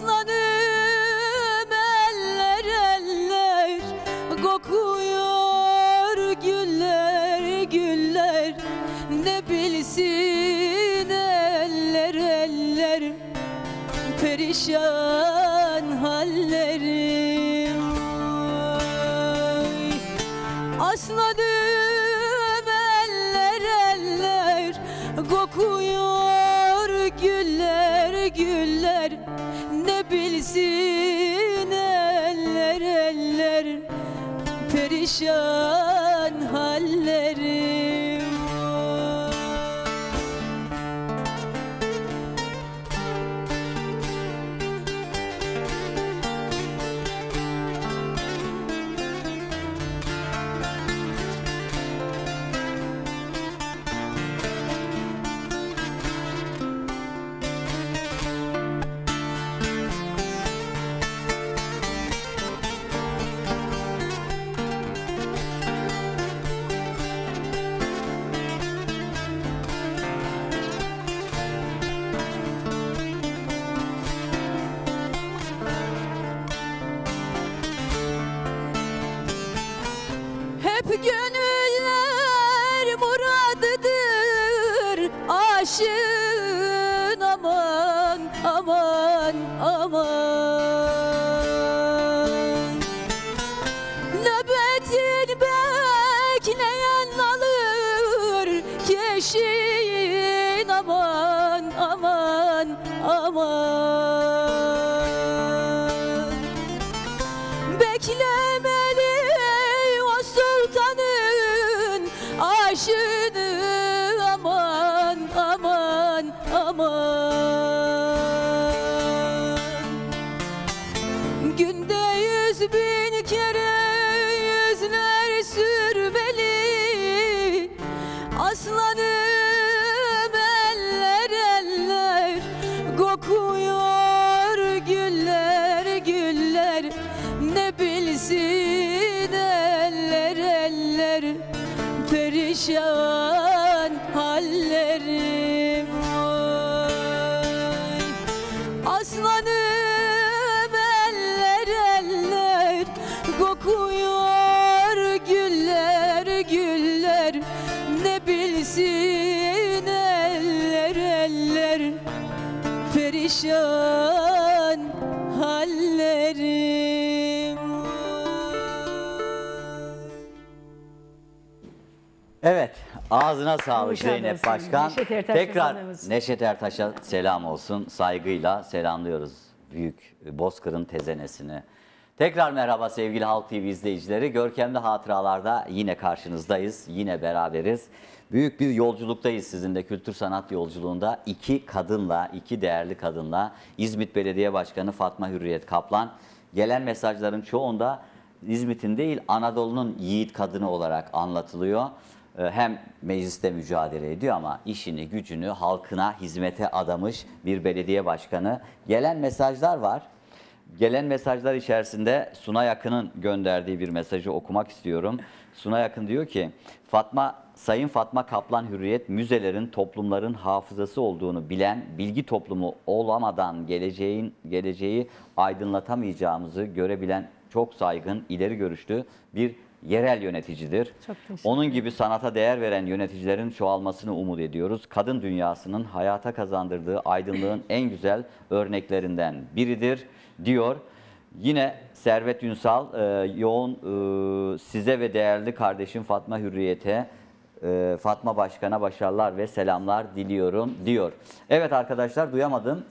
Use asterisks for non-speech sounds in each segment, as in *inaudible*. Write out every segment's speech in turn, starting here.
not. show. Ağzına sağlık Hoş Zeynep olsun. Başkan. Neşet Ertaş'a Tekrar Neşet Ertaş'a selam olsun. Saygıyla selamlıyoruz büyük Bozkır'ın tezenesini. Tekrar merhaba sevgili Halk TV izleyicileri. Görkemli hatıralarda yine karşınızdayız. Yine beraberiz. Büyük bir yolculuktayız sizin de kültür sanat yolculuğunda. iki kadınla, iki değerli kadınla İzmit Belediye Başkanı Fatma Hürriyet Kaplan. Gelen mesajların çoğunda İzmit'in değil Anadolu'nun yiğit kadını olarak anlatılıyor. Ee, hem mecliste mücadele ediyor ama işini, gücünü halkına hizmete adamış bir belediye başkanı. Gelen mesajlar var. Gelen mesajlar içerisinde Suna Yakın'ın gönderdiği bir mesajı okumak istiyorum. Suna Yakın diyor ki, Fatma Sayın Fatma Kaplan Hürriyet müzelerin toplumların hafızası olduğunu bilen bilgi toplumu olamadan geleceğin geleceği aydınlatamayacağımızı görebilen çok saygın, ileri görüşlü bir yerel yöneticidir. Çok Onun gibi sanata değer veren yöneticilerin çoğalmasını umut ediyoruz. Kadın dünyasının hayata kazandırdığı aydınlığın *clears throat* en güzel örneklerinden biridir diyor. Yine Servet Ünsal e, yoğun e, size ve değerli kardeşim Fatma Hürriyet'e e, Fatma Başkan'a başarılar ve selamlar diliyorum diyor. Evet arkadaşlar duyamadım.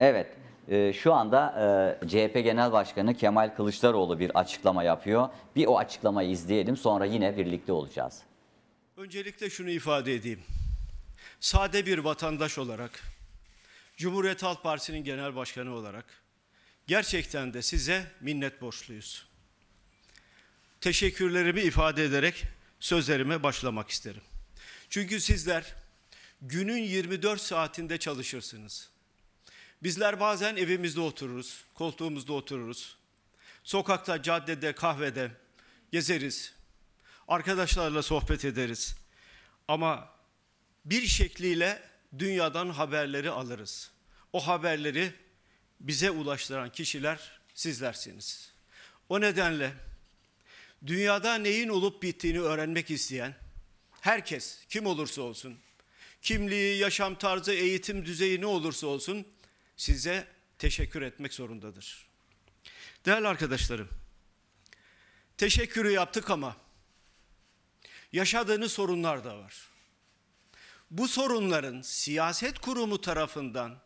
Evet. Ee, şu anda e, CHP Genel Başkanı Kemal Kılıçdaroğlu bir açıklama yapıyor. Bir o açıklamayı izleyelim sonra yine birlikte olacağız. Öncelikle şunu ifade edeyim. Sade bir vatandaş olarak, Cumhuriyet Halk Partisi'nin genel başkanı olarak gerçekten de size minnet borçluyuz. Teşekkürlerimi ifade ederek sözlerime başlamak isterim. Çünkü sizler günün 24 saatinde çalışırsınız Bizler bazen evimizde otururuz, koltuğumuzda otururuz. Sokakta, caddede, kahvede gezeriz. Arkadaşlarla sohbet ederiz. Ama bir şekliyle dünyadan haberleri alırız. O haberleri bize ulaştıran kişiler sizlersiniz. O nedenle dünyada neyin olup bittiğini öğrenmek isteyen herkes kim olursa olsun, kimliği, yaşam tarzı, eğitim düzeyi ne olursa olsun size teşekkür etmek zorundadır. Değerli arkadaşlarım, teşekkürü yaptık ama yaşadığınız sorunlar da var. Bu sorunların siyaset kurumu tarafından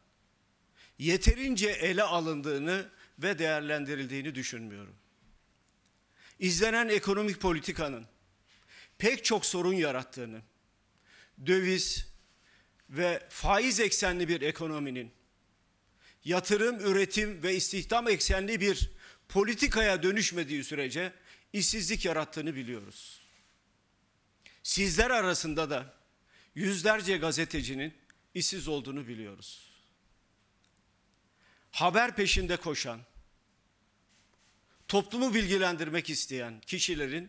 yeterince ele alındığını ve değerlendirildiğini düşünmüyorum. İzlenen ekonomik politikanın pek çok sorun yarattığını, döviz ve faiz eksenli bir ekonominin yatırım, üretim ve istihdam eksenli bir politikaya dönüşmediği sürece işsizlik yarattığını biliyoruz. Sizler arasında da yüzlerce gazetecinin işsiz olduğunu biliyoruz. Haber peşinde koşan, toplumu bilgilendirmek isteyen kişilerin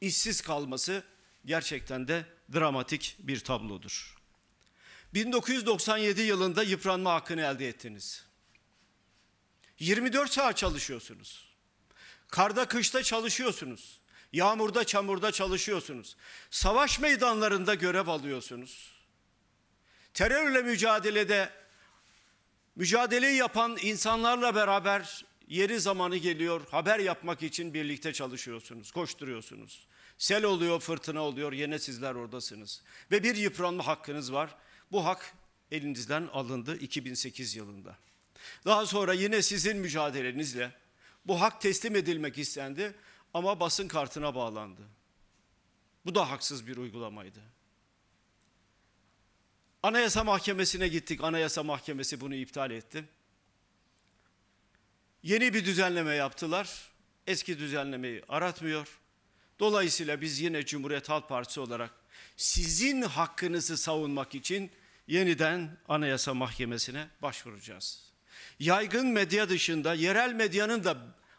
işsiz kalması gerçekten de dramatik bir tablodur. 1997 yılında yıpranma hakkını elde ettiniz. 24 saat çalışıyorsunuz. Karda kışta çalışıyorsunuz. Yağmurda çamurda çalışıyorsunuz. Savaş meydanlarında görev alıyorsunuz. Terörle mücadelede mücadeleyi yapan insanlarla beraber yeri zamanı geliyor. Haber yapmak için birlikte çalışıyorsunuz, koşturuyorsunuz. Sel oluyor, fırtına oluyor. Yine sizler oradasınız. Ve bir yıpranma hakkınız var. Bu hak elinizden alındı 2008 yılında. Daha sonra yine sizin mücadelenizle bu hak teslim edilmek istendi ama basın kartına bağlandı. Bu da haksız bir uygulamaydı. Anayasa Mahkemesi'ne gittik. Anayasa Mahkemesi bunu iptal etti. Yeni bir düzenleme yaptılar. Eski düzenlemeyi aratmıyor. Dolayısıyla biz yine Cumhuriyet Halk Partisi olarak sizin hakkınızı savunmak için yeniden Anayasa Mahkemesi'ne başvuracağız yaygın medya dışında yerel medyanın da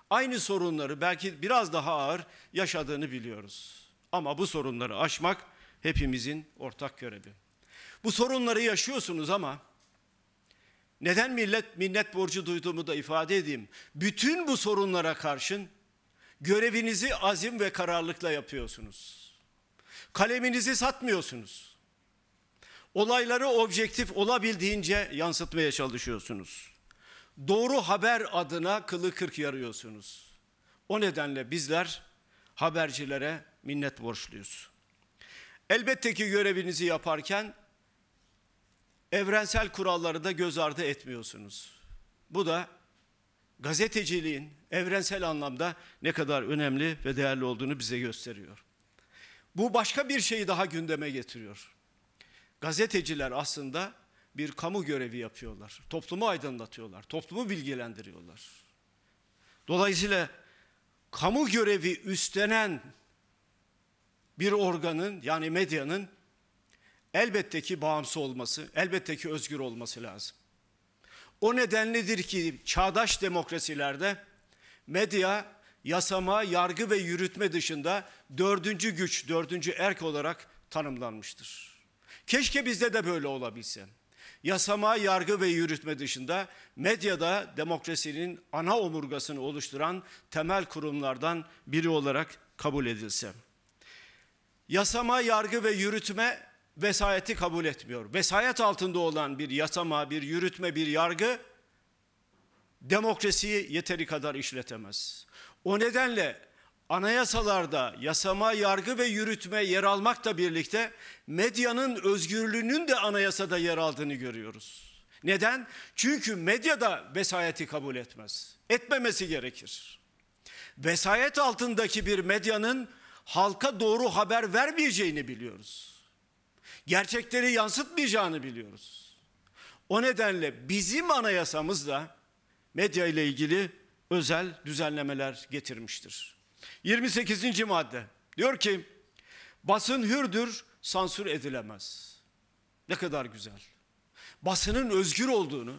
aynı sorunları belki biraz daha ağır yaşadığını biliyoruz. Ama bu sorunları aşmak hepimizin ortak görevi. Bu sorunları yaşıyorsunuz ama neden millet minnet borcu duyduğumu da ifade edeyim. Bütün bu sorunlara karşın görevinizi azim ve kararlılıkla yapıyorsunuz. Kaleminizi satmıyorsunuz. Olayları objektif olabildiğince yansıtmaya çalışıyorsunuz doğru haber adına kılı kırk yarıyorsunuz. O nedenle bizler habercilere minnet borçluyuz. Elbette ki görevinizi yaparken evrensel kuralları da göz ardı etmiyorsunuz. Bu da gazeteciliğin evrensel anlamda ne kadar önemli ve değerli olduğunu bize gösteriyor. Bu başka bir şeyi daha gündeme getiriyor. Gazeteciler aslında bir kamu görevi yapıyorlar. Toplumu aydınlatıyorlar, toplumu bilgilendiriyorlar. Dolayısıyla kamu görevi üstlenen bir organın yani medyanın elbette ki bağımsız olması, elbette ki özgür olması lazım. O nedenledir ki çağdaş demokrasilerde medya yasama, yargı ve yürütme dışında dördüncü güç, dördüncü erk olarak tanımlanmıştır. Keşke bizde de böyle olabilse. Yasama, yargı ve yürütme dışında medyada demokrasinin ana omurgasını oluşturan temel kurumlardan biri olarak kabul edilse. Yasama, yargı ve yürütme vesayeti kabul etmiyor. Vesayet altında olan bir yasama, bir yürütme, bir yargı demokrasiyi yeteri kadar işletemez. O nedenle anayasalarda yasama, yargı ve yürütme yer almakla birlikte medyanın özgürlüğünün de anayasada yer aldığını görüyoruz. Neden? Çünkü medya da vesayeti kabul etmez. Etmemesi gerekir. Vesayet altındaki bir medyanın halka doğru haber vermeyeceğini biliyoruz. Gerçekleri yansıtmayacağını biliyoruz. O nedenle bizim anayasamızda medya ile ilgili özel düzenlemeler getirmiştir. 28. madde diyor ki basın hürdür sansür edilemez. Ne kadar güzel. Basının özgür olduğunu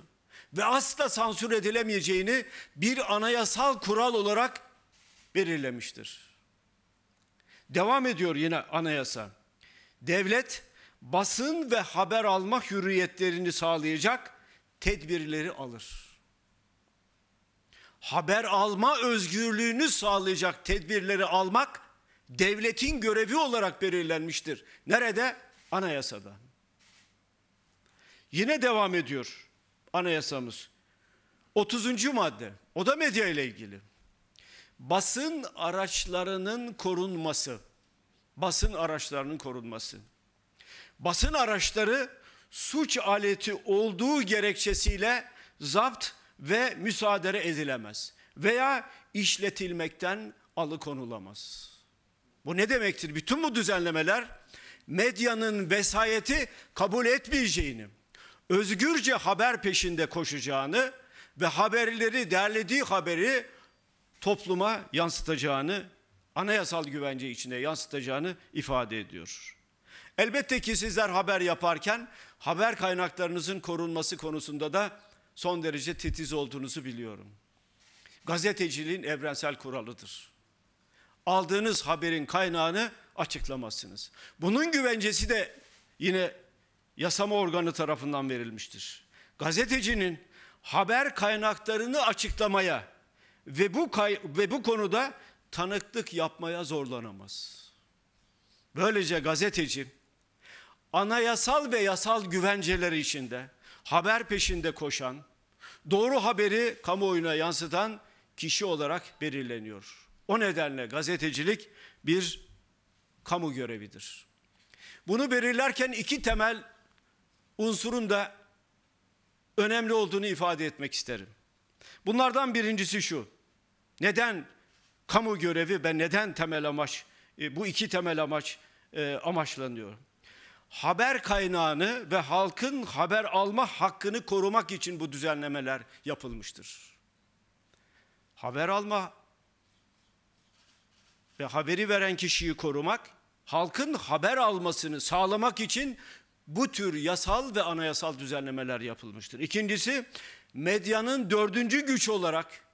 ve asla sansür edilemeyeceğini bir anayasal kural olarak belirlemiştir. Devam ediyor yine anayasa. Devlet basın ve haber alma hürriyetlerini sağlayacak tedbirleri alır haber alma özgürlüğünü sağlayacak tedbirleri almak devletin görevi olarak belirlenmiştir. Nerede? Anayasada. Yine devam ediyor anayasamız. 30. madde. O da medya ile ilgili. Basın araçlarının korunması. Basın araçlarının korunması. Basın araçları suç aleti olduğu gerekçesiyle zapt ve müsaade edilemez veya işletilmekten alıkonulamaz. Bu ne demektir? Bütün bu düzenlemeler medyanın vesayeti kabul etmeyeceğini, özgürce haber peşinde koşacağını ve haberleri derlediği haberi topluma yansıtacağını, anayasal güvence içine yansıtacağını ifade ediyor. Elbette ki sizler haber yaparken haber kaynaklarınızın korunması konusunda da son derece titiz olduğunuzu biliyorum. Gazeteciliğin evrensel kuralıdır. Aldığınız haberin kaynağını açıklamazsınız. Bunun güvencesi de yine yasama organı tarafından verilmiştir. Gazetecinin haber kaynaklarını açıklamaya ve bu ve bu konuda tanıklık yapmaya zorlanamaz. Böylece gazeteci anayasal ve yasal güvenceleri içinde haber peşinde koşan, doğru haberi kamuoyuna yansıtan kişi olarak belirleniyor. O nedenle gazetecilik bir kamu görevidir. Bunu belirlerken iki temel unsurun da önemli olduğunu ifade etmek isterim. Bunlardan birincisi şu. Neden kamu görevi ve neden temel amaç e, bu iki temel amaç e, amaçlanıyor? haber kaynağını ve halkın haber alma hakkını korumak için bu düzenlemeler yapılmıştır. Haber alma ve haberi veren kişiyi korumak, halkın haber almasını sağlamak için bu tür yasal ve anayasal düzenlemeler yapılmıştır. İkincisi, medyanın dördüncü güç olarak,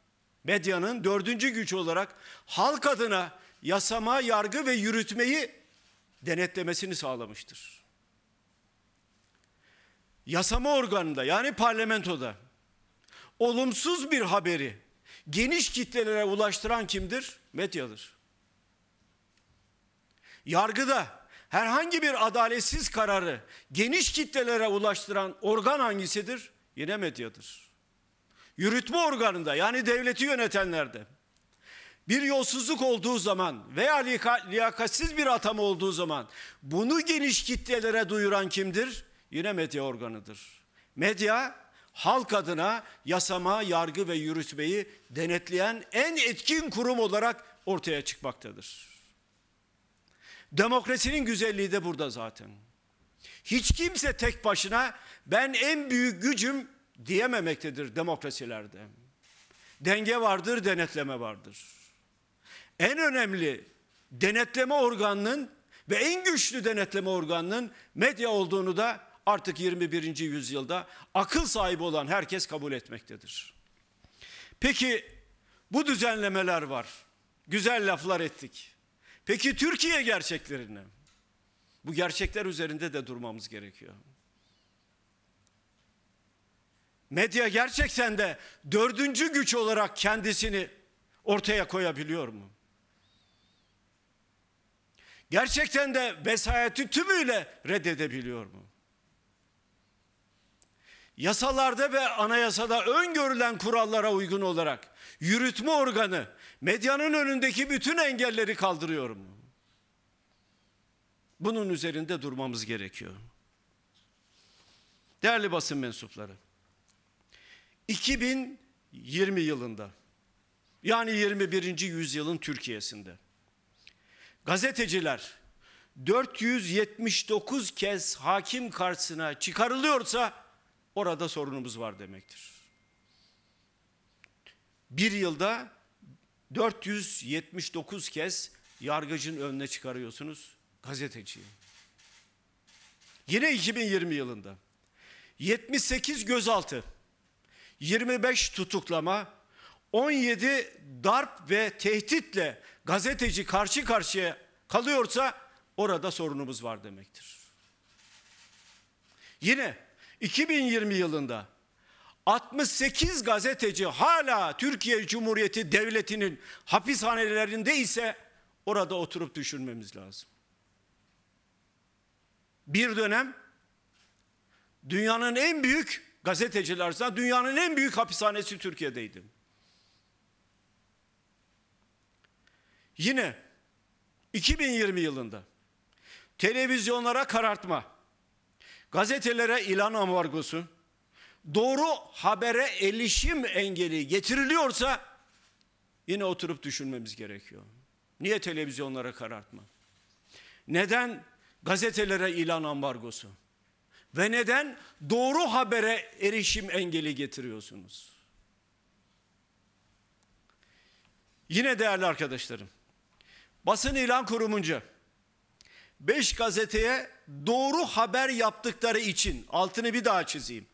medyanın dördüncü güç olarak halk adına yasama, yargı ve yürütmeyi denetlemesini sağlamıştır yasama organında yani parlamentoda olumsuz bir haberi geniş kitlelere ulaştıran kimdir? Medyadır. Yargıda herhangi bir adaletsiz kararı geniş kitlelere ulaştıran organ hangisidir? Yine medyadır. Yürütme organında yani devleti yönetenlerde bir yolsuzluk olduğu zaman veya liyakatsiz bir atama olduğu zaman bunu geniş kitlelere duyuran kimdir? yine medya organıdır. Medya halk adına yasama, yargı ve yürütmeyi denetleyen en etkin kurum olarak ortaya çıkmaktadır. Demokrasinin güzelliği de burada zaten. Hiç kimse tek başına ben en büyük gücüm diyememektedir demokrasilerde. Denge vardır, denetleme vardır. En önemli denetleme organının ve en güçlü denetleme organının medya olduğunu da artık 21. yüzyılda akıl sahibi olan herkes kabul etmektedir. Peki bu düzenlemeler var. Güzel laflar ettik. Peki Türkiye gerçeklerini? Bu gerçekler üzerinde de durmamız gerekiyor. Medya gerçekten de dördüncü güç olarak kendisini ortaya koyabiliyor mu? Gerçekten de vesayeti tümüyle reddedebiliyor mu? yasalarda ve anayasada öngörülen kurallara uygun olarak yürütme organı medyanın önündeki bütün engelleri kaldırıyorum. Bunun üzerinde durmamız gerekiyor. Değerli basın mensupları, 2020 yılında yani 21. yüzyılın Türkiye'sinde gazeteciler 479 kez hakim karşısına çıkarılıyorsa orada sorunumuz var demektir. Bir yılda 479 kez yargıcın önüne çıkarıyorsunuz gazeteciyi. Yine 2020 yılında 78 gözaltı, 25 tutuklama, 17 darp ve tehditle gazeteci karşı karşıya kalıyorsa orada sorunumuz var demektir. Yine 2020 yılında 68 gazeteci hala Türkiye Cumhuriyeti Devleti'nin hapishanelerinde ise orada oturup düşünmemiz lazım. Bir dönem dünyanın en büyük gazeteciler dünyanın en büyük hapishanesi Türkiye'deydi. Yine 2020 yılında televizyonlara karartma gazetelere ilan ambargosu, doğru habere erişim engeli getiriliyorsa yine oturup düşünmemiz gerekiyor. Niye televizyonlara karartma? Neden gazetelere ilan ambargosu? Ve neden doğru habere erişim engeli getiriyorsunuz? Yine değerli arkadaşlarım, basın ilan kurumunca 5 gazeteye doğru haber yaptıkları için altını bir daha çizeyim.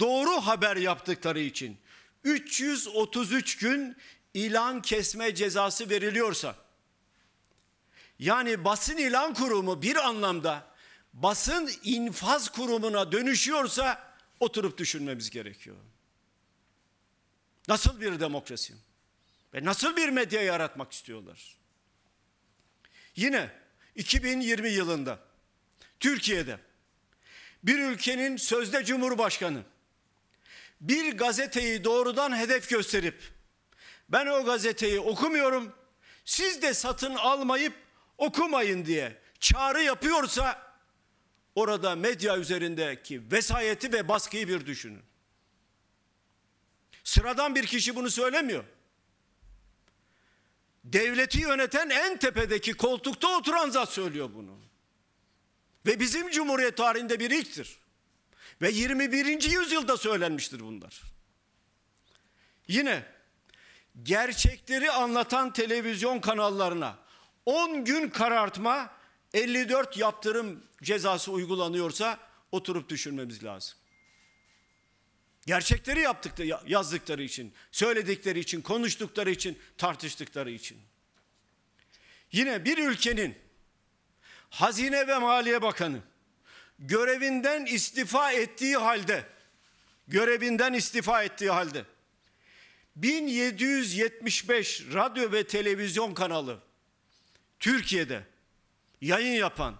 Doğru haber yaptıkları için 333 gün ilan kesme cezası veriliyorsa yani basın ilan kurumu bir anlamda basın infaz kurumuna dönüşüyorsa oturup düşünmemiz gerekiyor. Nasıl bir demokrasi ve nasıl bir medya yaratmak istiyorlar? Yine 2020 yılında Türkiye'de bir ülkenin sözde cumhurbaşkanı bir gazeteyi doğrudan hedef gösterip ben o gazeteyi okumuyorum siz de satın almayıp okumayın diye çağrı yapıyorsa orada medya üzerindeki vesayeti ve baskıyı bir düşünün. Sıradan bir kişi bunu söylemiyor devleti yöneten en tepedeki koltukta oturan zat söylüyor bunu. Ve bizim Cumhuriyet tarihinde bir ilktir. Ve 21. yüzyılda söylenmiştir bunlar. Yine gerçekleri anlatan televizyon kanallarına 10 gün karartma 54 yaptırım cezası uygulanıyorsa oturup düşünmemiz lazım. Gerçekleri yaptıkları, yazdıkları için, söyledikleri için, konuştukları için, tartıştıkları için. Yine bir ülkenin Hazine ve Maliye Bakanı görevinden istifa ettiği halde görevinden istifa ettiği halde 1775 radyo ve televizyon kanalı Türkiye'de yayın yapan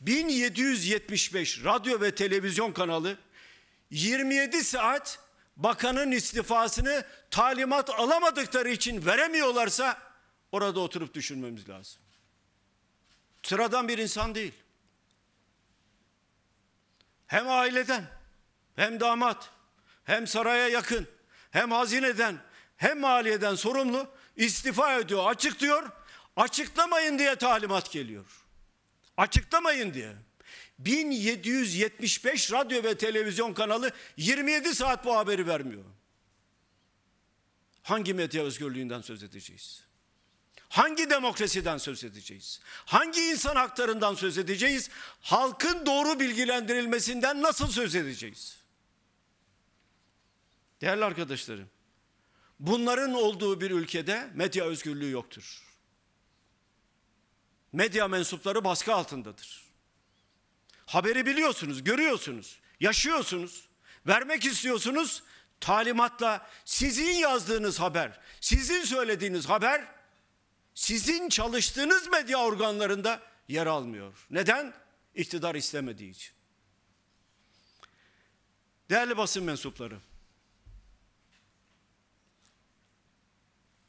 1775 radyo ve televizyon kanalı 27 saat bakanın istifasını talimat alamadıkları için veremiyorlarsa orada oturup düşünmemiz lazım. Sıradan bir insan değil. Hem aileden, hem damat, hem saraya yakın, hem hazineden, hem maliyeden sorumlu istifa ediyor, açık diyor. Açıklamayın diye talimat geliyor. Açıklamayın diye. 1775 radyo ve televizyon kanalı 27 saat bu haberi vermiyor. Hangi medya özgürlüğünden söz edeceğiz? Hangi demokrasiden söz edeceğiz? Hangi insan haklarından söz edeceğiz? Halkın doğru bilgilendirilmesinden nasıl söz edeceğiz? Değerli arkadaşlarım, bunların olduğu bir ülkede medya özgürlüğü yoktur. Medya mensupları baskı altındadır. Haberi biliyorsunuz, görüyorsunuz, yaşıyorsunuz. Vermek istiyorsunuz talimatla sizin yazdığınız haber, sizin söylediğiniz haber sizin çalıştığınız medya organlarında yer almıyor. Neden? İktidar istemediği için. Değerli basın mensupları,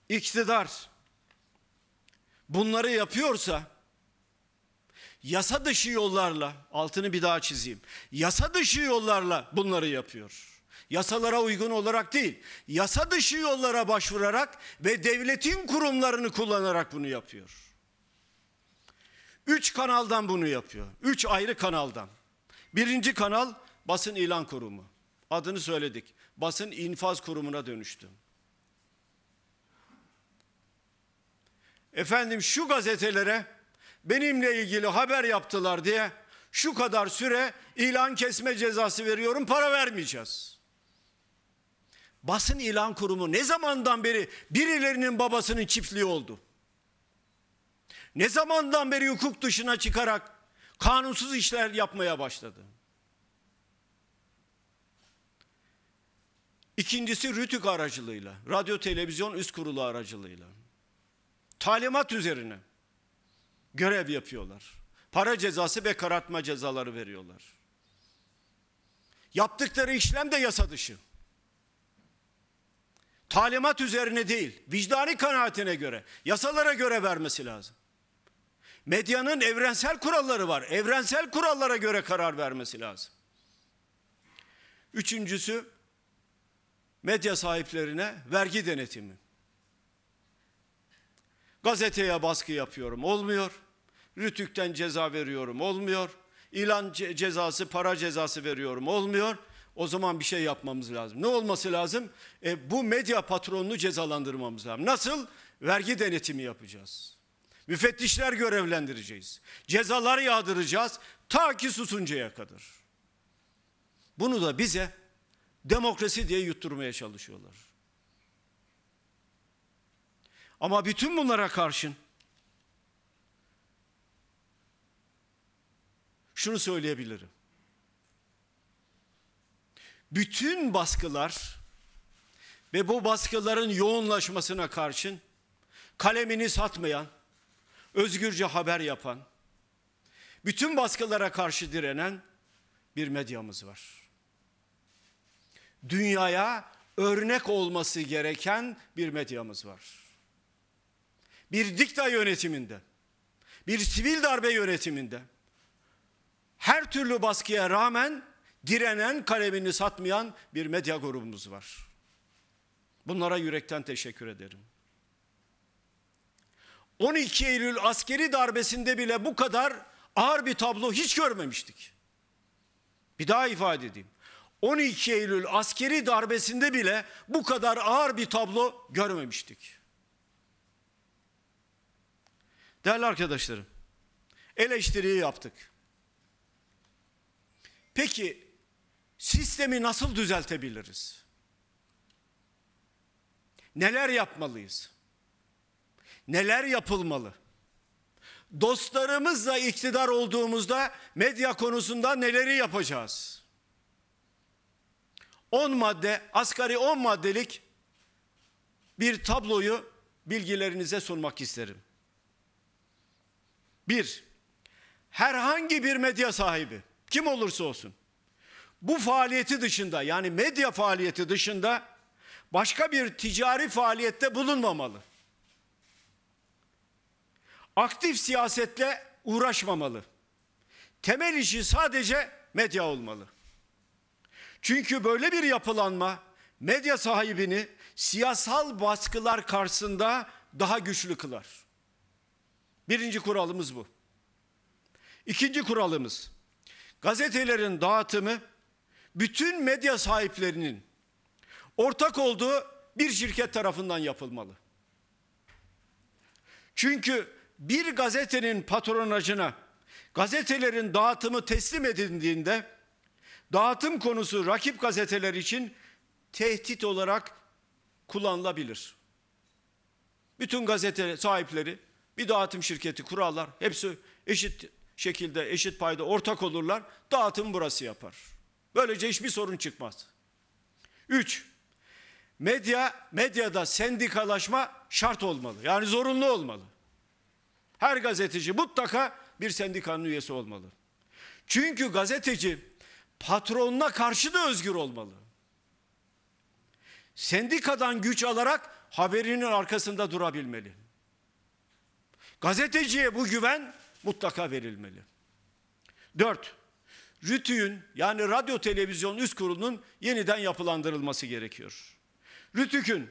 iktidar bunları yapıyorsa yasa dışı yollarla altını bir daha çizeyim. Yasa dışı yollarla bunları yapıyor yasalara uygun olarak değil, yasa dışı yollara başvurarak ve devletin kurumlarını kullanarak bunu yapıyor. Üç kanaldan bunu yapıyor. Üç ayrı kanaldan. Birinci kanal basın ilan kurumu. Adını söyledik. Basın infaz kurumuna dönüştü. Efendim şu gazetelere benimle ilgili haber yaptılar diye şu kadar süre ilan kesme cezası veriyorum para vermeyeceğiz. Basın ilan kurumu ne zamandan beri birilerinin babasının çiftliği oldu? Ne zamandan beri hukuk dışına çıkarak kanunsuz işler yapmaya başladı? İkincisi RTÜK aracılığıyla, radyo televizyon üst kurulu aracılığıyla. Talimat üzerine görev yapıyorlar. Para cezası ve karartma cezaları veriyorlar. Yaptıkları işlem de yasa dışı. Talimat üzerine değil, vicdani kanaatine göre, yasalara göre vermesi lazım. Medyanın evrensel kuralları var. Evrensel kurallara göre karar vermesi lazım. Üçüncüsü medya sahiplerine vergi denetimi. Gazeteye baskı yapıyorum olmuyor. Rütük'ten ceza veriyorum olmuyor. İlan cezası, para cezası veriyorum olmuyor. O zaman bir şey yapmamız lazım. Ne olması lazım? E, bu medya patronunu cezalandırmamız lazım. Nasıl? Vergi denetimi yapacağız. Müfettişler görevlendireceğiz. Cezalar yağdıracağız ta ki susuncaya kadar. Bunu da bize demokrasi diye yutturmaya çalışıyorlar. Ama bütün bunlara karşın şunu söyleyebilirim. Bütün baskılar ve bu baskıların yoğunlaşmasına karşın kalemini satmayan, özgürce haber yapan, bütün baskılara karşı direnen bir medyamız var. Dünyaya örnek olması gereken bir medyamız var bir dikta yönetiminde, bir sivil darbe yönetiminde her türlü baskıya rağmen direnen kalemini satmayan bir medya grubumuz var. Bunlara yürekten teşekkür ederim. 12 Eylül askeri darbesinde bile bu kadar ağır bir tablo hiç görmemiştik. Bir daha ifade edeyim. 12 Eylül askeri darbesinde bile bu kadar ağır bir tablo görmemiştik. Değerli arkadaşlarım, eleştiriyi yaptık. Peki sistemi nasıl düzeltebiliriz? Neler yapmalıyız? Neler yapılmalı? Dostlarımızla iktidar olduğumuzda medya konusunda neleri yapacağız? 10 madde, asgari 10 maddelik bir tabloyu bilgilerinize sunmak isterim. Bir, herhangi bir medya sahibi kim olursa olsun bu faaliyeti dışında yani medya faaliyeti dışında başka bir ticari faaliyette bulunmamalı. Aktif siyasetle uğraşmamalı. Temel işi sadece medya olmalı. Çünkü böyle bir yapılanma medya sahibini siyasal baskılar karşısında daha güçlü kılar. Birinci kuralımız bu. İkinci kuralımız gazetelerin dağıtımı bütün medya sahiplerinin ortak olduğu bir şirket tarafından yapılmalı. Çünkü bir gazetenin patronajına gazetelerin dağıtımı teslim edildiğinde dağıtım konusu rakip gazeteler için tehdit olarak kullanılabilir. Bütün gazete sahipleri bir dağıtım şirketi kurarlar. Hepsi eşit şekilde eşit payda ortak olurlar. Dağıtım burası yapar. Böylece hiçbir sorun çıkmaz. Üç, medya, medyada sendikalaşma şart olmalı. Yani zorunlu olmalı. Her gazeteci mutlaka bir sendikanın üyesi olmalı. Çünkü gazeteci patronuna karşı da özgür olmalı. Sendikadan güç alarak haberinin arkasında durabilmeli. Gazeteciye bu güven mutlaka verilmeli. Dört, RTÜ'nün yani Radyo Televizyon Üst Kurulu'nun yeniden yapılandırılması gerekiyor. RTÜK'ün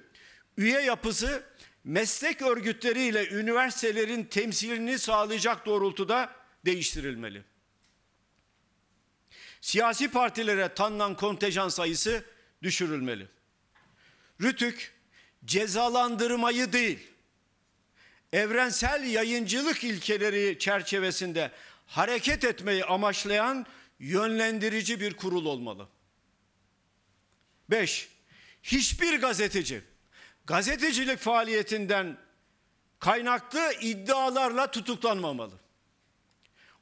üye yapısı meslek örgütleriyle üniversitelerin temsilini sağlayacak doğrultuda değiştirilmeli. Siyasi partilere tanınan kontenjan sayısı düşürülmeli. Rütük cezalandırmayı değil, evrensel yayıncılık ilkeleri çerçevesinde hareket etmeyi amaçlayan yönlendirici bir kurul olmalı. 5. Hiçbir gazeteci gazetecilik faaliyetinden kaynaklı iddialarla tutuklanmamalı.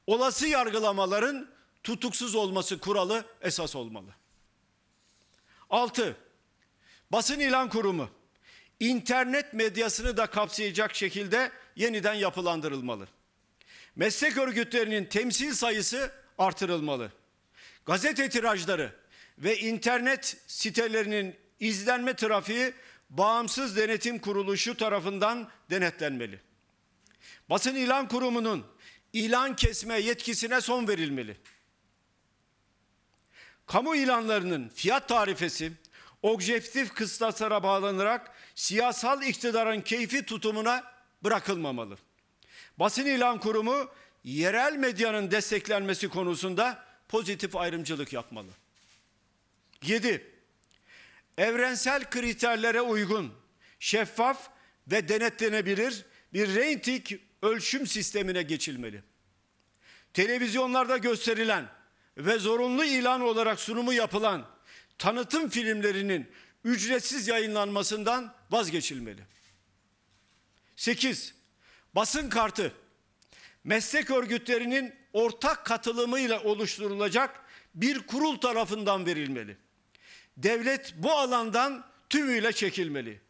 Olası yargılamaların tutuksuz olması kuralı esas olmalı. 6. Basın ilan kurumu internet medyasını da kapsayacak şekilde yeniden yapılandırılmalı. Meslek örgütlerinin temsil sayısı artırılmalı. Gazete tirajları ve internet sitelerinin izlenme trafiği bağımsız denetim kuruluşu tarafından denetlenmeli. Basın ilan kurumunun ilan kesme yetkisine son verilmeli. Kamu ilanlarının fiyat tarifesi objektif kıstaslara bağlanarak siyasal iktidarın keyfi tutumuna bırakılmamalı. Basın ilan kurumu yerel medyanın desteklenmesi konusunda pozitif ayrımcılık yapmalı. 7. Evrensel kriterlere uygun, şeffaf ve denetlenebilir bir reyting ölçüm sistemine geçilmeli. Televizyonlarda gösterilen ve zorunlu ilan olarak sunumu yapılan tanıtım filmlerinin ücretsiz yayınlanmasından vazgeçilmeli. 8. Basın kartı meslek örgütlerinin ortak katılımıyla oluşturulacak bir kurul tarafından verilmeli. Devlet bu alandan tümüyle çekilmeli.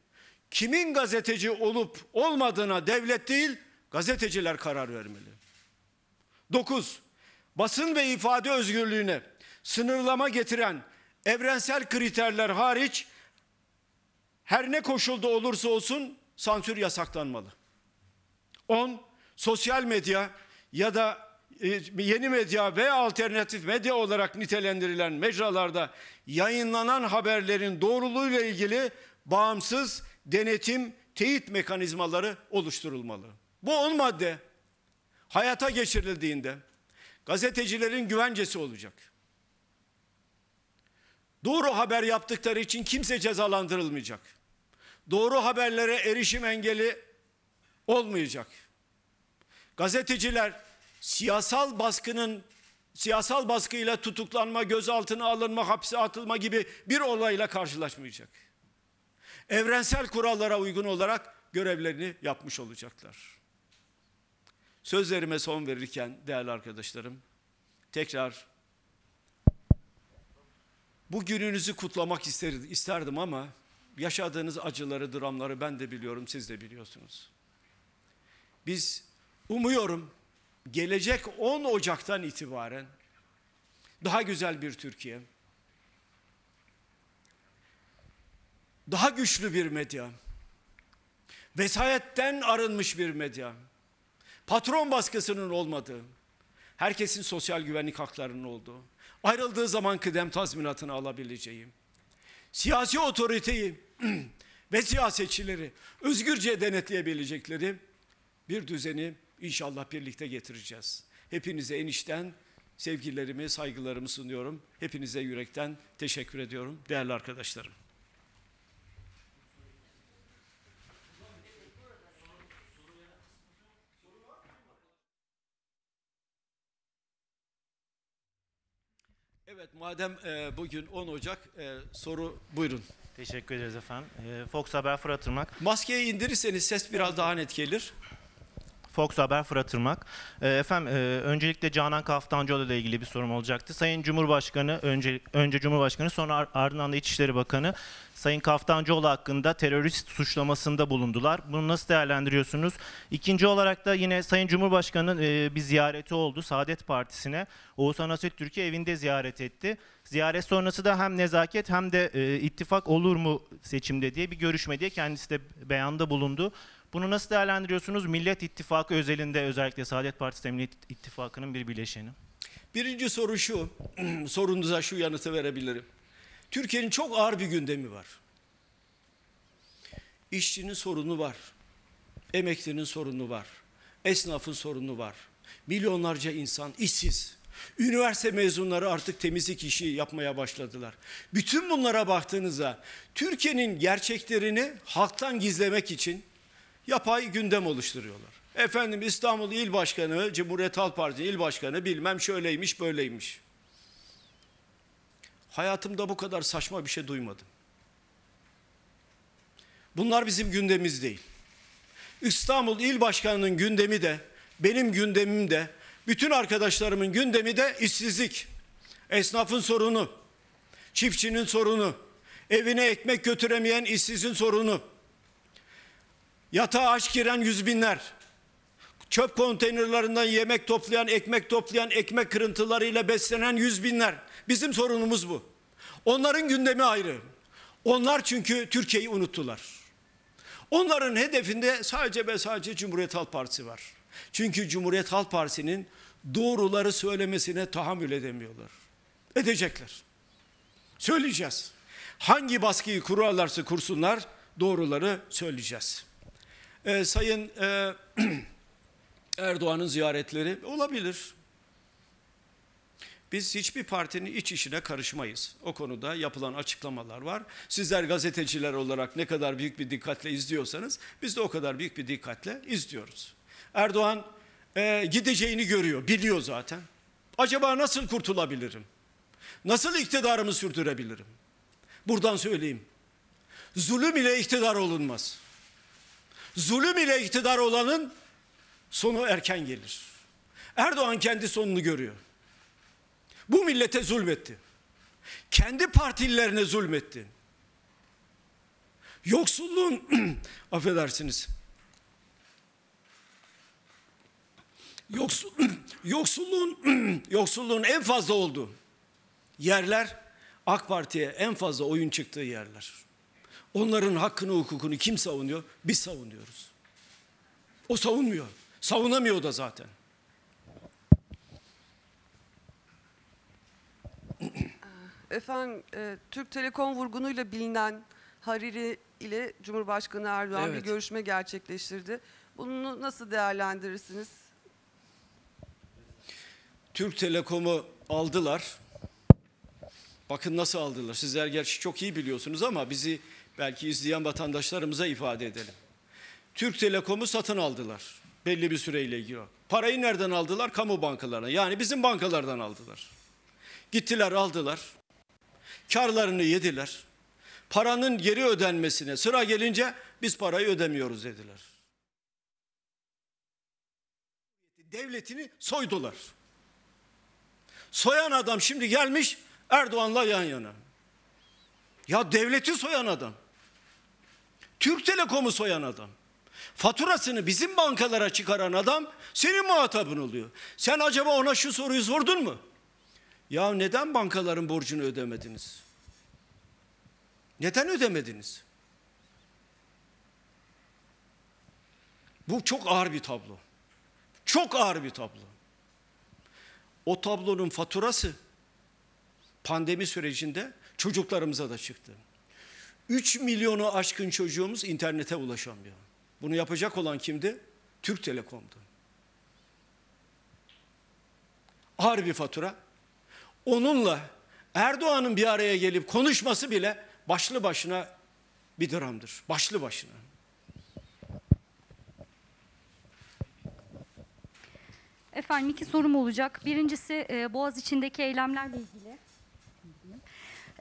Kimin gazeteci olup olmadığına devlet değil, gazeteciler karar vermeli. 9. Basın ve ifade özgürlüğüne sınırlama getiren evrensel kriterler hariç her ne koşulda olursa olsun sansür yasaklanmalı. 10. Sosyal medya ya da e, yeni medya ve alternatif medya olarak nitelendirilen mecralarda yayınlanan haberlerin doğruluğuyla ilgili bağımsız denetim, teyit mekanizmaları oluşturulmalı. Bu 10 madde hayata geçirildiğinde gazetecilerin güvencesi olacak. Doğru haber yaptıkları için kimse cezalandırılmayacak doğru haberlere erişim engeli olmayacak. Gazeteciler siyasal baskının siyasal baskıyla tutuklanma, gözaltına alınma, hapse atılma gibi bir olayla karşılaşmayacak. Evrensel kurallara uygun olarak görevlerini yapmış olacaklar. Sözlerime son verirken değerli arkadaşlarım tekrar bu gününüzü kutlamak isterdim ama yaşadığınız acıları, dramları ben de biliyorum, siz de biliyorsunuz. Biz umuyorum gelecek 10 Ocak'tan itibaren daha güzel bir Türkiye, daha güçlü bir medya, vesayetten arınmış bir medya, patron baskısının olmadığı, herkesin sosyal güvenlik haklarının olduğu, ayrıldığı zaman kıdem tazminatını alabileceğim, siyasi otoriteyi *clears throat* ve siyasetçileri özgürce denetleyebilecekleri bir düzeni inşallah birlikte getireceğiz. Hepinize enişten sevgilerimi, saygılarımı sunuyorum. Hepinize yürekten teşekkür ediyorum değerli arkadaşlarım. Evet madem e, bugün 10 Ocak e, soru buyurun. Teşekkür ederiz efendim. Ee, Fox Haber Fırat Irmak. Maskeyi indirirseniz ses biraz daha net gelir. Fox Haber Fırat Irmak. Ee, efendim e, öncelikle Canan Kaftancıoğlu ile ilgili bir sorum olacaktı. Sayın Cumhurbaşkanı, önce, önce Cumhurbaşkanı sonra ardından da İçişleri Bakanı Sayın Kaftancıoğlu hakkında terörist suçlamasında bulundular. Bunu nasıl değerlendiriyorsunuz? İkinci olarak da yine Sayın Cumhurbaşkanı'nın e, bir ziyareti oldu Saadet Partisi'ne. Oğuzhan Asit Türkiye evinde ziyaret etti. Ziyaret sonrası da hem nezaket hem de e, ittifak olur mu seçimde diye bir görüşme diye kendisi de beyanda bulundu. Bunu nasıl değerlendiriyorsunuz? Millet İttifakı özelinde özellikle Saadet Partisi Millet İttifakı'nın bir bileşeni. Birinci soru şu, *clears throat* sorunuza şu yanıtı verebilirim. Türkiye'nin çok ağır bir gündemi var. İşçinin sorunu var. Emeklinin sorunu var. Esnafın sorunu var. Milyonlarca insan işsiz. Üniversite mezunları artık temizlik işi yapmaya başladılar. Bütün bunlara baktığınızda Türkiye'nin gerçeklerini halktan gizlemek için yapay gündem oluşturuyorlar. Efendim İstanbul İl Başkanı, Cumhuriyet Halk Partisi İl Başkanı bilmem şöyleymiş böyleymiş. Hayatımda bu kadar saçma bir şey duymadım. Bunlar bizim gündemimiz değil. İstanbul İl Başkanı'nın gündemi de, benim gündemim de, bütün arkadaşlarımın gündemi de işsizlik, esnafın sorunu, çiftçinin sorunu, evine ekmek götüremeyen işsizin sorunu. Yatağa aç giren yüz binler. Çöp konteynerlerinden yemek toplayan, ekmek toplayan, ekmek kırıntılarıyla beslenen yüz binler. Bizim sorunumuz bu. Onların gündemi ayrı. Onlar çünkü Türkiye'yi unuttular. Onların hedefinde sadece ve sadece Cumhuriyet Halk Partisi var. Çünkü Cumhuriyet Halk Partisi'nin doğruları söylemesine tahammül edemiyorlar. Edecekler. Söyleyeceğiz. Hangi baskıyı kurarlarsa kursunlar doğruları söyleyeceğiz e, Sayın e, *clears throat* Erdoğan'ın ziyaretleri olabilir. Biz hiçbir partinin iç işine karışmayız. O konuda yapılan açıklamalar var. Sizler gazeteciler olarak ne kadar büyük bir dikkatle izliyorsanız biz de o kadar büyük bir dikkatle izliyoruz. Erdoğan e, gideceğini görüyor, biliyor zaten. Acaba nasıl kurtulabilirim? Nasıl iktidarımı sürdürebilirim? Buradan söyleyeyim. Zulüm ile iktidar olunmaz. Zulüm ile iktidar olanın sonu erken gelir. Erdoğan kendi sonunu görüyor. Bu millete zulmetti. Kendi partililerine zulmetti. Yoksulluğun *clears throat* affedersiniz. Yoksul, *clears throat* yoksulluğun *clears throat* yoksulluğun en fazla olduğu yerler AK Parti'ye en fazla oyun çıktığı yerler. Onların hakkını, hukukunu kim savunuyor? Biz savunuyoruz. O savunmuyor. Savunamıyor da zaten. Efendim, e, Türk Telekom vurgunuyla bilinen Hariri ile Cumhurbaşkanı Erdoğan evet. bir görüşme gerçekleştirdi. Bunu nasıl değerlendirirsiniz? Türk Telekom'u aldılar. Bakın nasıl aldılar. Sizler gerçi çok iyi biliyorsunuz ama bizi belki izleyen vatandaşlarımıza ifade edelim. Türk Telekom'u satın aldılar belli bir süreyle ilgili. Parayı nereden aldılar? Kamu bankalarına. Yani bizim bankalardan aldılar. Gittiler aldılar. Karlarını yediler. Paranın geri ödenmesine sıra gelince biz parayı ödemiyoruz dediler. Devletini soydular. Soyan adam şimdi gelmiş Erdoğan'la yan yana. Ya devleti soyan adam. Türk Telekom'u soyan adam. Faturasını bizim bankalara çıkaran adam senin muhatabın oluyor. Sen acaba ona şu soruyu sordun mu? Ya neden bankaların borcunu ödemediniz? Neden ödemediniz? Bu çok ağır bir tablo. Çok ağır bir tablo. O tablonun faturası pandemi sürecinde çocuklarımıza da çıktı. 3 milyonu aşkın çocuğumuz internete ulaşamıyor. Bunu yapacak olan kimdi? Türk Telekom'du. Ağır bir fatura. Onunla Erdoğan'ın bir araya gelip konuşması bile başlı başına bir dramdır. Başlı başına. Efendim iki sorum olacak. Birincisi e, Boğaz içindeki eylemlerle ilgili.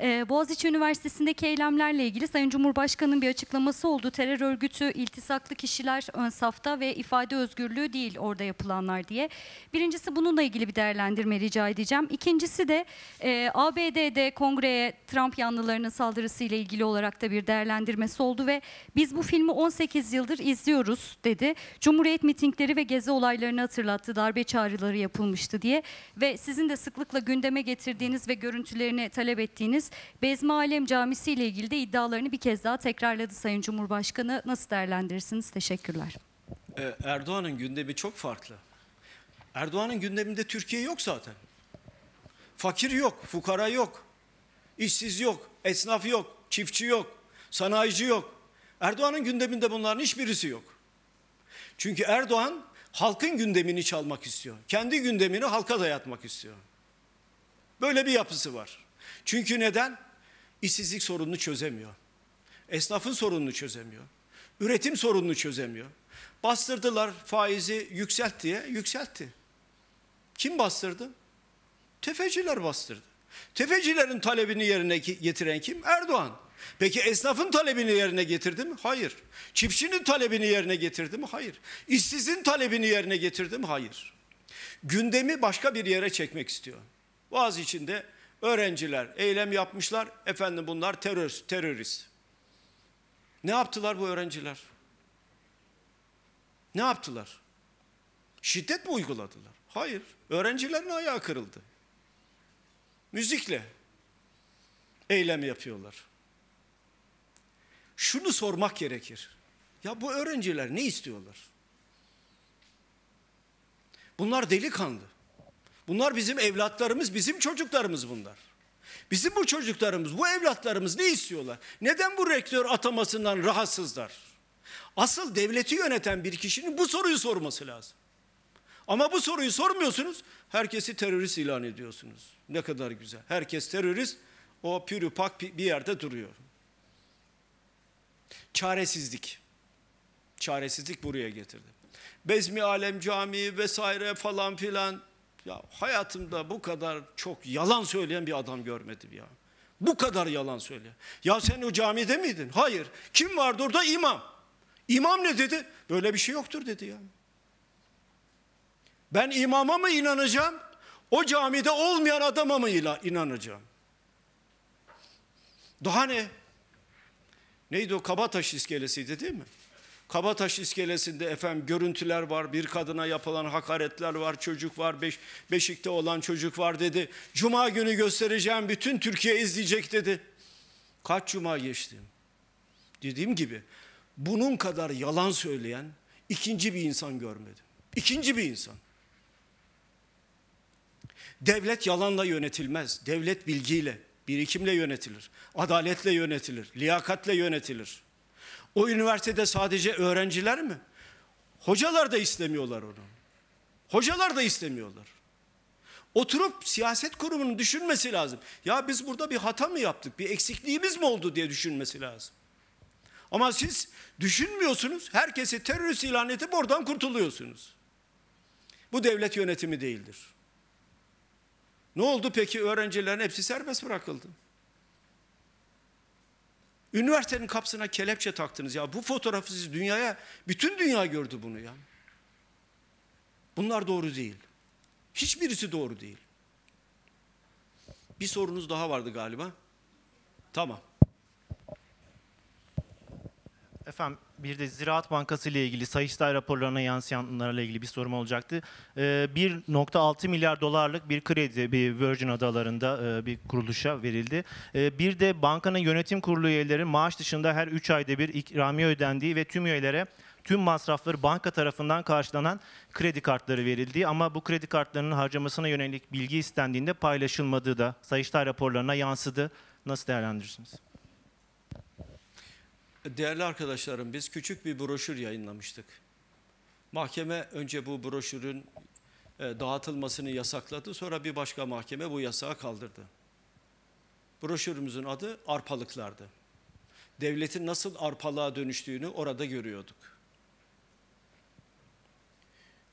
Ee, Boğaziçi Üniversitesi'ndeki eylemlerle ilgili Sayın Cumhurbaşkanı'nın bir açıklaması oldu. Terör örgütü, iltisaklı kişiler ön safta ve ifade özgürlüğü değil orada yapılanlar diye. Birincisi bununla ilgili bir değerlendirme rica edeceğim. İkincisi de ABD'de kongreye Trump yanlılarının saldırısıyla ilgili olarak da bir değerlendirmesi oldu ve biz bu filmi 18 yıldır izliyoruz dedi. Cumhuriyet mitingleri ve gezi olaylarını hatırlattı. Darbe çağrıları yapılmıştı diye ve sizin de sıklıkla gündeme getirdiğiniz ve görüntülerini talep ettiğiniz dediniz. Bezmi Alem Camisi ile ilgili de iddialarını bir kez daha tekrarladı Sayın Cumhurbaşkanı. Nasıl değerlendirirsiniz? Teşekkürler. Ee, Erdoğan'ın gündemi çok farklı. Erdoğan'ın gündeminde Türkiye yok zaten. Fakir yok, fukara yok, işsiz yok, esnaf yok, çiftçi yok, sanayici yok. Erdoğan'ın gündeminde bunların hiçbirisi yok. Çünkü Erdoğan halkın gündemini çalmak istiyor. Kendi gündemini halka dayatmak istiyor. Böyle bir yapısı var. Çünkü neden? İşsizlik sorununu çözemiyor. Esnafın sorununu çözemiyor. Üretim sorununu çözemiyor. Bastırdılar faizi yükselt diye yükseltti. Kim bastırdı? Tefeciler bastırdı. Tefecilerin talebini yerine getiren kim? Erdoğan. Peki esnafın talebini yerine getirdi mi? Hayır. Çiftçinin talebini yerine getirdi mi? Hayır. İşsizin talebini yerine getirdi mi? Hayır. Gündemi başka bir yere çekmek istiyor. Boğaz içinde Öğrenciler eylem yapmışlar. Efendim bunlar terör, terörist. Ne yaptılar bu öğrenciler? Ne yaptılar? Şiddet mi uyguladılar? Hayır. Öğrencilerin ayağı kırıldı. Müzikle eylem yapıyorlar. Şunu sormak gerekir. Ya bu öğrenciler ne istiyorlar? Bunlar delikanlı. Bunlar bizim evlatlarımız, bizim çocuklarımız bunlar. Bizim bu çocuklarımız, bu evlatlarımız ne istiyorlar? Neden bu rektör atamasından rahatsızlar? Asıl devleti yöneten bir kişinin bu soruyu sorması lazım. Ama bu soruyu sormuyorsunuz, herkesi terörist ilan ediyorsunuz. Ne kadar güzel. Herkes terörist, o pürü pak bir yerde duruyor. Çaresizlik. Çaresizlik buraya getirdi. Bezmi Alem Camii vesaire falan filan ya hayatımda bu kadar çok yalan söyleyen bir adam görmedim ya. Bu kadar yalan söyle. Ya sen o camide miydin? Hayır. Kim vardı orada? İmam. İmam ne dedi? Böyle bir şey yoktur dedi yani. Ben imama mı inanacağım? O camide olmayan adama mı inanacağım? Daha ne? Neydi o Kabataş iskelesiydi değil mi? Kabataş iskelesinde efendim görüntüler var, bir kadına yapılan hakaretler var, çocuk var, beş, Beşik'te olan çocuk var dedi. Cuma günü göstereceğim, bütün Türkiye izleyecek dedi. Kaç cuma geçti? Dediğim gibi bunun kadar yalan söyleyen ikinci bir insan görmedim. İkinci bir insan. Devlet yalanla yönetilmez. Devlet bilgiyle, birikimle yönetilir. Adaletle yönetilir, liyakatle yönetilir. O üniversitede sadece öğrenciler mi? Hocalar da istemiyorlar onu. Hocalar da istemiyorlar. Oturup siyaset kurumunun düşünmesi lazım. Ya biz burada bir hata mı yaptık, bir eksikliğimiz mi oldu diye düşünmesi lazım. Ama siz düşünmüyorsunuz, herkesi terörist ilan edip oradan kurtuluyorsunuz. Bu devlet yönetimi değildir. Ne oldu peki öğrencilerin hepsi serbest bırakıldı. Üniversitenin kapısına kelepçe taktınız ya. Bu fotoğrafı siz dünyaya, bütün dünya gördü bunu ya. Bunlar doğru değil. Hiçbirisi doğru değil. Bir sorunuz daha vardı galiba. Tamam. Efendim bir de Ziraat Bankası ile ilgili Sayıştay raporlarına yansıyanlarla ilgili bir sorum olacaktı. 1.6 ee, milyar dolarlık bir kredi bir Virgin Adaları'nda e, bir kuruluşa verildi. Ee, bir de bankanın yönetim kurulu üyeleri maaş dışında her 3 ayda bir ikramiye ödendiği ve tüm üyelere tüm masrafları banka tarafından karşılanan kredi kartları verildi ama bu kredi kartlarının harcamasına yönelik bilgi istendiğinde paylaşılmadığı da Sayıştay raporlarına yansıdı. Nasıl değerlendirirsiniz? Değerli arkadaşlarım biz küçük bir broşür yayınlamıştık. Mahkeme önce bu broşürün e, dağıtılmasını yasakladı. Sonra bir başka mahkeme bu yasağı kaldırdı. Broşürümüzün adı arpalıklardı. Devletin nasıl arpalığa dönüştüğünü orada görüyorduk.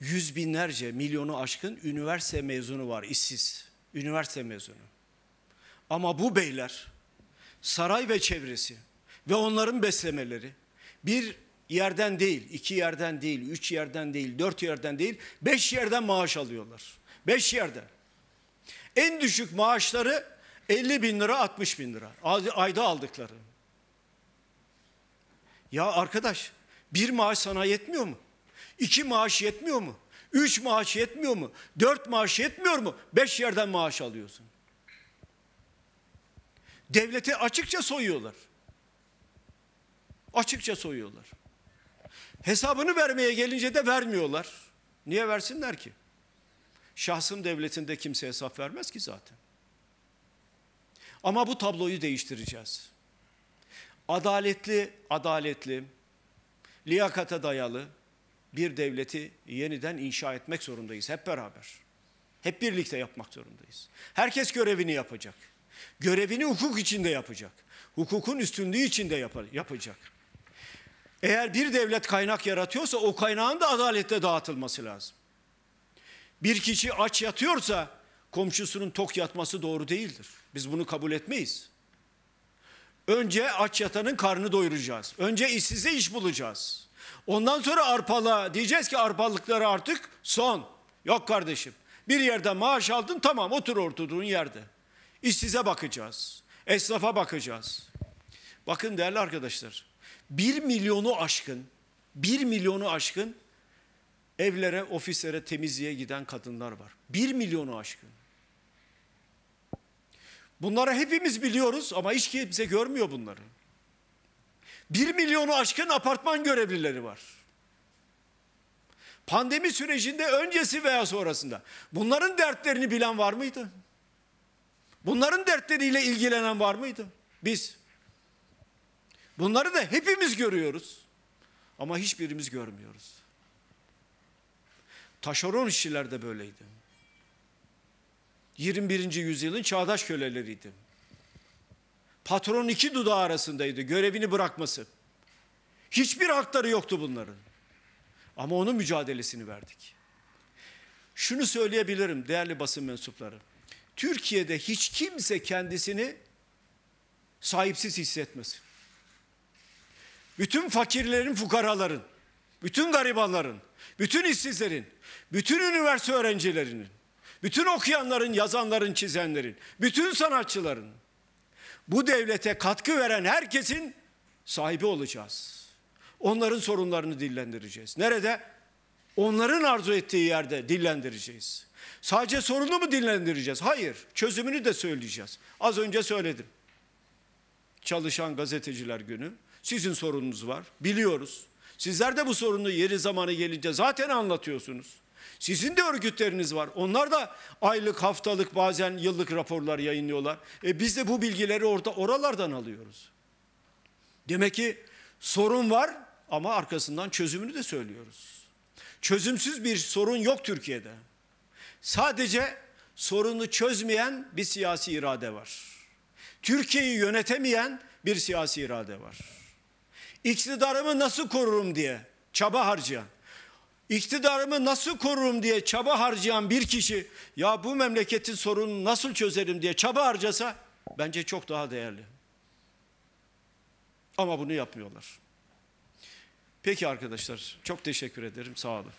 Yüz binlerce, milyonu aşkın üniversite mezunu var, işsiz. Üniversite mezunu. Ama bu beyler, saray ve çevresi, ve onların beslemeleri bir yerden değil, iki yerden değil, üç yerden değil, dört yerden değil, beş yerden maaş alıyorlar. Beş yerden. En düşük maaşları 50 bin lira, 60 bin lira. Ayda aldıkları. Ya arkadaş bir maaş sana yetmiyor mu? İki maaş yetmiyor mu? Üç maaş yetmiyor mu? Dört maaş yetmiyor mu? Beş yerden maaş alıyorsun. Devleti açıkça soyuyorlar. Açıkça soyuyorlar. Hesabını vermeye gelince de vermiyorlar. Niye versinler ki? Şahsım devletinde kimse hesap vermez ki zaten. Ama bu tabloyu değiştireceğiz. Adaletli, adaletli, liyakata dayalı bir devleti yeniden inşa etmek zorundayız hep beraber. Hep birlikte yapmak zorundayız. Herkes görevini yapacak. Görevini hukuk içinde yapacak. Hukukun üstünlüğü içinde yap yapacak. Eğer bir devlet kaynak yaratıyorsa o kaynağın da adalette dağıtılması lazım. Bir kişi aç yatıyorsa komşusunun tok yatması doğru değildir. Biz bunu kabul etmeyiz. Önce aç yatanın karnını doyuracağız. Önce işsize iş bulacağız. Ondan sonra arpala diyeceğiz ki arpalıkları artık son. Yok kardeşim. Bir yerde maaş aldın tamam otur oturduğun yerde. İşsize bakacağız. Esnafa bakacağız. Bakın değerli arkadaşlar. 1 milyonu aşkın, 1 milyonu aşkın evlere, ofislere, temizliğe giden kadınlar var. 1 milyonu aşkın. Bunları hepimiz biliyoruz ama hiç kimse görmüyor bunları. 1 milyonu aşkın apartman görevlileri var. Pandemi sürecinde öncesi veya sonrasında bunların dertlerini bilen var mıydı? Bunların dertleriyle ilgilenen var mıydı? Biz Bunları da hepimiz görüyoruz. Ama hiçbirimiz görmüyoruz. Taşeron işçiler de böyleydi. 21. yüzyılın çağdaş köleleriydi. Patron iki dudağı arasındaydı görevini bırakması. Hiçbir hakları yoktu bunların. Ama onun mücadelesini verdik. Şunu söyleyebilirim değerli basın mensupları. Türkiye'de hiç kimse kendisini sahipsiz hissetmesin bütün fakirlerin, fukaraların, bütün garibanların, bütün işsizlerin, bütün üniversite öğrencilerinin, bütün okuyanların, yazanların, çizenlerin, bütün sanatçıların, bu devlete katkı veren herkesin sahibi olacağız. Onların sorunlarını dillendireceğiz. Nerede? Onların arzu ettiği yerde dillendireceğiz. Sadece sorunu mu dillendireceğiz? Hayır, çözümünü de söyleyeceğiz. Az önce söyledim. Çalışan gazeteciler günü sizin sorununuz var. Biliyoruz. Sizler de bu sorunu yeri zamanı gelince zaten anlatıyorsunuz. Sizin de örgütleriniz var. Onlar da aylık, haftalık, bazen yıllık raporlar yayınlıyorlar. E biz de bu bilgileri orada oralardan alıyoruz. Demek ki sorun var ama arkasından çözümünü de söylüyoruz. Çözümsüz bir sorun yok Türkiye'de. Sadece sorunu çözmeyen bir siyasi irade var. Türkiye'yi yönetemeyen bir siyasi irade var. İktidarımı nasıl korurum diye çaba harcayan, iktidarımı nasıl korurum diye çaba harcayan bir kişi ya bu memleketin sorununu nasıl çözerim diye çaba harcasa bence çok daha değerli. Ama bunu yapmıyorlar. Peki arkadaşlar çok teşekkür ederim sağ olun.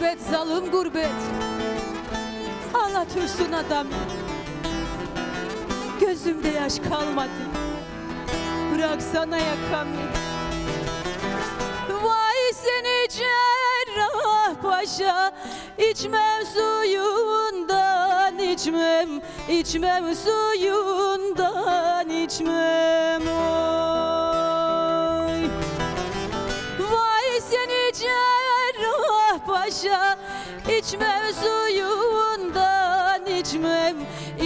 gurbet, zalim gurbet. Anlatırsın adam. Gözümde yaş kalmadı. bırak sana yakamı. Vay seni cerrah paşa, içmem suyundan içmem, içmem suyundan içmem. İçmem suyundan içmem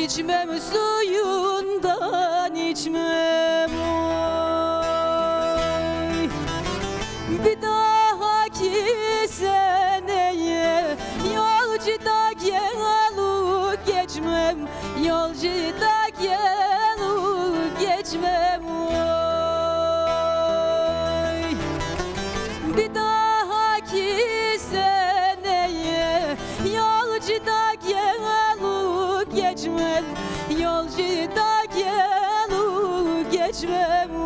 içmem suyundan içmem geçmez Yolcu da gel ulu geçmem oy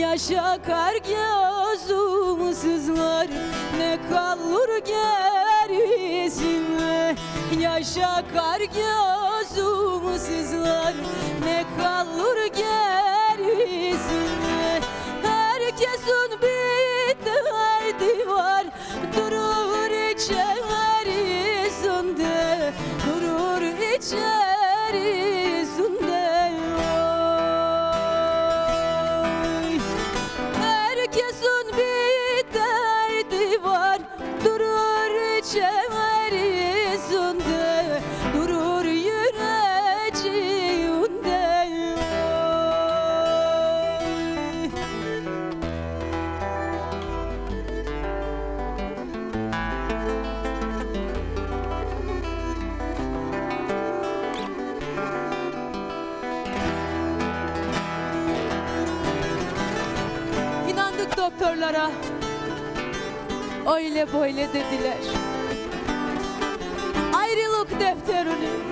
Yaşa kar gözüm sızlar Ne kalır gerisinde Yaşa kar gözüm sızlar Ne kalır gerisinde öyle böyle dediler. Ayrılık defterini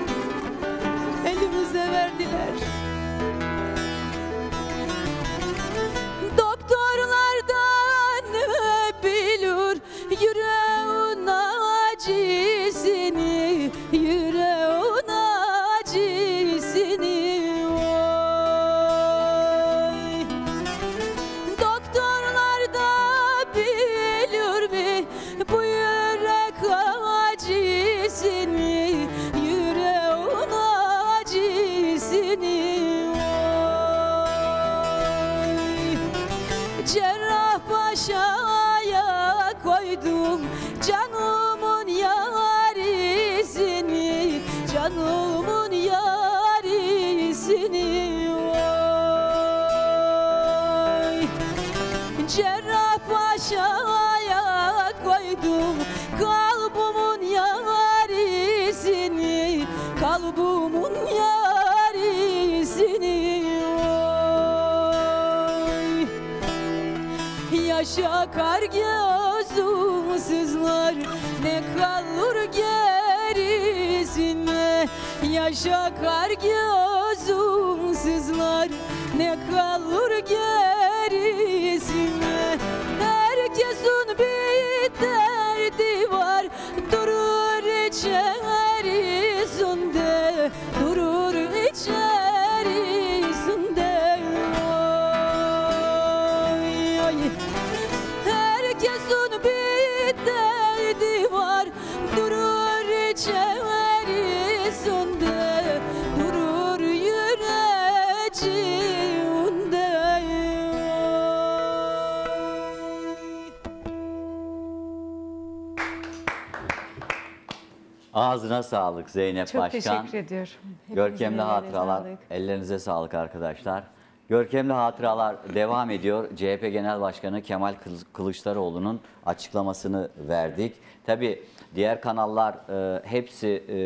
Ağzına sağlık Zeynep Çok Başkan. Çok teşekkür ediyorum. Hepinize Görkemli hatıralar. Sağlık. Ellerinize sağlık arkadaşlar. Görkemli hatıralar devam ediyor. CHP Genel Başkanı Kemal Kılıçdaroğlu'nun açıklamasını verdik. Tabi diğer kanallar e, hepsi e,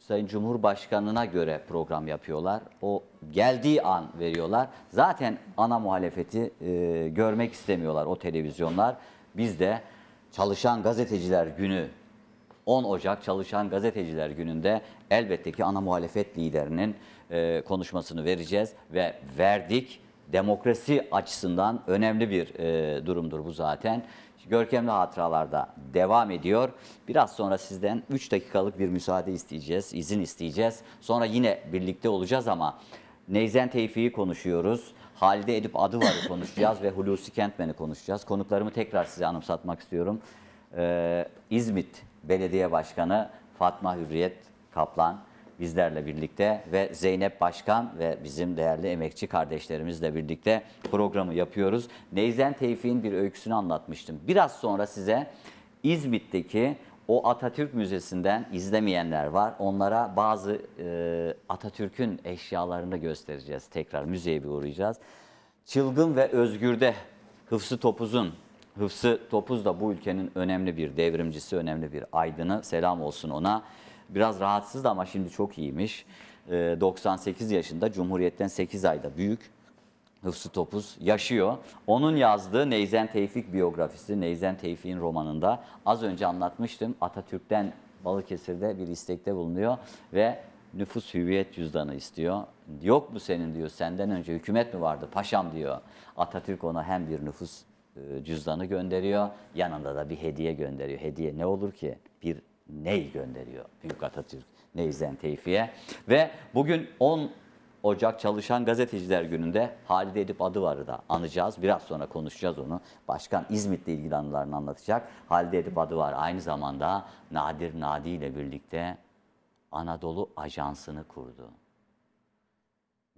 Sayın Cumhurbaşkanı'na göre program yapıyorlar. O geldiği an veriyorlar. Zaten ana muhalefeti e, görmek istemiyorlar o televizyonlar. Biz de Çalışan Gazeteciler Günü 10 Ocak Çalışan Gazeteciler Günü'nde elbette ki ana muhalefet liderinin e, konuşmasını vereceğiz ve verdik. Demokrasi açısından önemli bir e, durumdur bu zaten. Görkemli hatıralarda devam ediyor. Biraz sonra sizden 3 dakikalık bir müsaade isteyeceğiz, izin isteyeceğiz. Sonra yine birlikte olacağız ama Neyzen Tevfik'i konuşuyoruz. Halide Edip Adıvar'ı konuşacağız ve Hulusi Kentmen'i konuşacağız. Konuklarımı tekrar size anımsatmak istiyorum. Ee, İzmit Belediye Başkanı Fatma Hürriyet Kaplan bizlerle birlikte ve Zeynep Başkan ve bizim değerli emekçi kardeşlerimizle birlikte programı yapıyoruz. Neyzen Tevfik'in bir öyküsünü anlatmıştım. Biraz sonra size İzmit'teki o Atatürk Müzesi'nden izlemeyenler var. Onlara bazı e, Atatürk'ün eşyalarını göstereceğiz. Tekrar müzeye bir uğrayacağız. Çılgın ve Özgür'de Hıfsı Topuz'un Hıfsı Topuz da bu ülkenin önemli bir devrimcisi, önemli bir aydını. Selam olsun ona. Biraz rahatsızdı ama şimdi çok iyiymiş. 98 ee, yaşında, Cumhuriyet'ten 8 ayda büyük. Hıfsı Topuz yaşıyor. Onun yazdığı Neyzen Tevfik biyografisi, Neyzen Tevfik'in romanında az önce anlatmıştım. Atatürk'ten Balıkesir'de bir istekte bulunuyor ve nüfus hüviyet cüzdanı istiyor. Yok mu senin diyor senden önce hükümet mi vardı paşam diyor. Atatürk ona hem bir nüfus e, cüzdanı gönderiyor. Yanında da bir hediye gönderiyor. Hediye ne olur ki? Bir ney gönderiyor Büyük Atatürk. Neyzen Teyfi'ye. Ve bugün 10 Ocak Çalışan Gazeteciler Günü'nde Halide Edip Adıvar'ı da anacağız. Biraz sonra konuşacağız onu. Başkan İzmit'le ilgili anılarını anlatacak. Halide Edip Adıvar aynı zamanda Nadir Nadi ile birlikte Anadolu Ajansı'nı kurdu.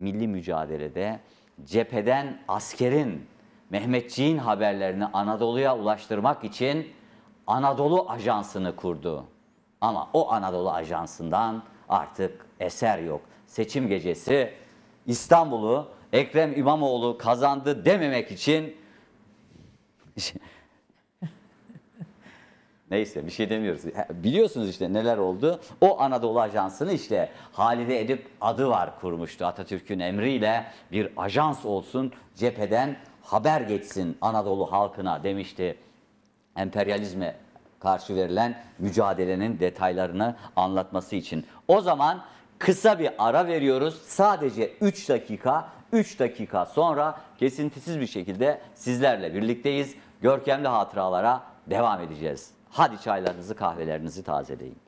Milli mücadelede cepheden askerin Mehmetçiğin haberlerini Anadolu'ya ulaştırmak için Anadolu Ajansı'nı kurdu. Ama o Anadolu Ajansı'ndan artık eser yok. Seçim gecesi İstanbul'u Ekrem İmamoğlu kazandı dememek için *laughs* Neyse bir şey demiyoruz. Biliyorsunuz işte neler oldu. O Anadolu Ajansı'nı işte Halide Edip adı var kurmuştu. Atatürk'ün emriyle bir ajans olsun cepheden haber geçsin Anadolu halkına demişti emperyalizme karşı verilen mücadelenin detaylarını anlatması için. O zaman kısa bir ara veriyoruz. Sadece 3 dakika, 3 dakika sonra kesintisiz bir şekilde sizlerle birlikteyiz. Görkemli hatıralara devam edeceğiz. Hadi çaylarınızı, kahvelerinizi tazeleyin.